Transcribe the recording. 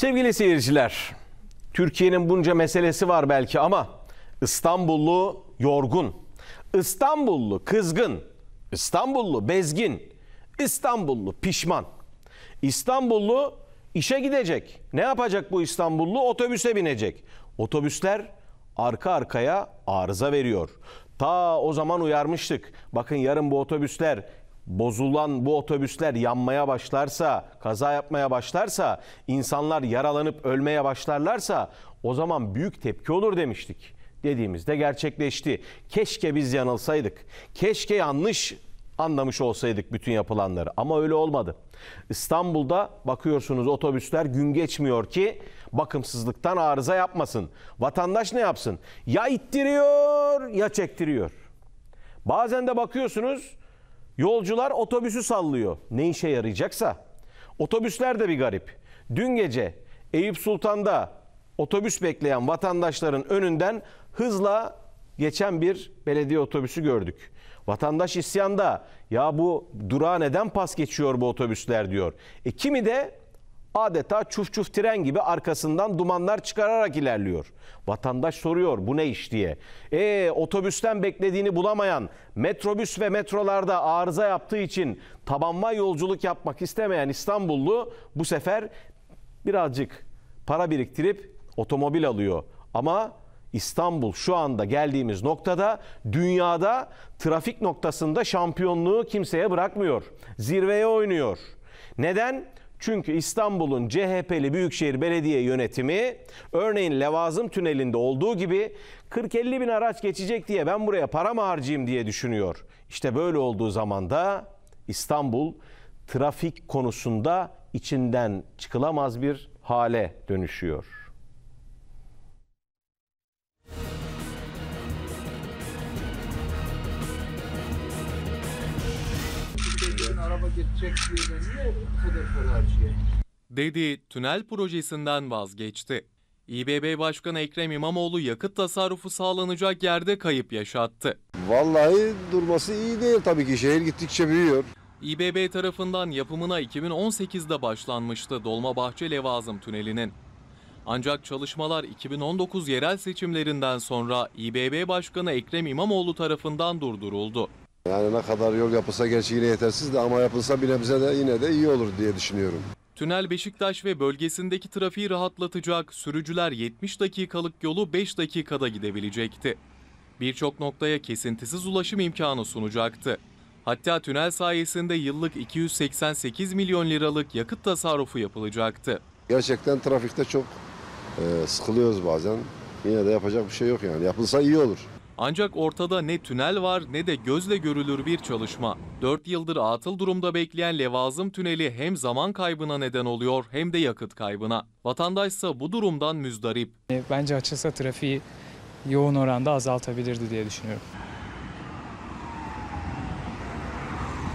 Sevgili seyirciler, Türkiye'nin bunca meselesi var belki ama İstanbullu yorgun, İstanbullu kızgın, İstanbullu bezgin, İstanbullu pişman. İstanbullu işe gidecek. Ne yapacak bu İstanbullu? Otobüse binecek. Otobüsler arka arkaya arıza veriyor. Ta o zaman uyarmıştık. Bakın yarın bu otobüsler bozulan bu otobüsler yanmaya başlarsa, kaza yapmaya başlarsa, insanlar yaralanıp ölmeye başlarlarsa o zaman büyük tepki olur demiştik. Dediğimizde gerçekleşti. Keşke biz yanılsaydık. Keşke yanlış anlamış olsaydık bütün yapılanları ama öyle olmadı. İstanbul'da bakıyorsunuz otobüsler gün geçmiyor ki bakımsızlıktan arıza yapmasın. Vatandaş ne yapsın? Ya ittiriyor ya çektiriyor. Bazen de bakıyorsunuz Yolcular otobüsü sallıyor. Ne işe yarayacaksa. Otobüsler de bir garip. Dün gece Eyüp Sultan'da otobüs bekleyen vatandaşların önünden hızla geçen bir belediye otobüsü gördük. Vatandaş isyanda ya bu durağa neden pas geçiyor bu otobüsler diyor. E kimi de adeta çuf çuf tren gibi arkasından dumanlar çıkararak ilerliyor. Vatandaş soruyor bu ne iş diye. E otobüsten beklediğini bulamayan, metrobüs ve metrolarda arıza yaptığı için tabanma yolculuk yapmak istemeyen İstanbullu bu sefer birazcık para biriktirip otomobil alıyor. Ama İstanbul şu anda geldiğimiz noktada dünyada trafik noktasında şampiyonluğu kimseye bırakmıyor. Zirveye oynuyor. Neden? Çünkü İstanbul'un CHP'li Büyükşehir Belediye Yönetimi örneğin Levazım Tüneli'nde olduğu gibi 40-50 bin araç geçecek diye ben buraya para mı harcayayım diye düşünüyor. İşte böyle olduğu zaman da İstanbul trafik konusunda içinden çıkılamaz bir hale dönüşüyor. araba geçecek diye ben niye bu kadar para harcayayım? Dedi tünel projesinden vazgeçti. İBB Başkanı Ekrem İmamoğlu yakıt tasarrufu sağlanacak yerde kayıp yaşattı. Vallahi durması iyi değil tabii ki şehir gittikçe büyüyor. İBB tarafından yapımına 2018'de başlanmıştı Dolmabahçe Levazım Tüneli'nin. Ancak çalışmalar 2019 yerel seçimlerinden sonra İBB Başkanı Ekrem İmamoğlu tarafından durduruldu. Yani ne kadar yol yapılsa gerçi yine yetersiz de ama yapılsa bile bize de yine de iyi olur diye düşünüyorum. Tünel Beşiktaş ve bölgesindeki trafiği rahatlatacak. Sürücüler 70 dakikalık yolu 5 dakikada gidebilecekti. Birçok noktaya kesintisiz ulaşım imkanı sunacaktı. Hatta tünel sayesinde yıllık 288 milyon liralık yakıt tasarrufu yapılacaktı. Gerçekten trafikte çok e, sıkılıyoruz bazen. Yine de yapacak bir şey yok yani. Yapılsa iyi olur. Ancak ortada ne tünel var ne de gözle görülür bir çalışma. 4 yıldır atıl durumda bekleyen Levazım Tüneli hem zaman kaybına neden oluyor hem de yakıt kaybına. Vatandaşsa bu durumdan müzdarip. Bence açılsa trafiği yoğun oranda azaltabilirdi diye düşünüyorum.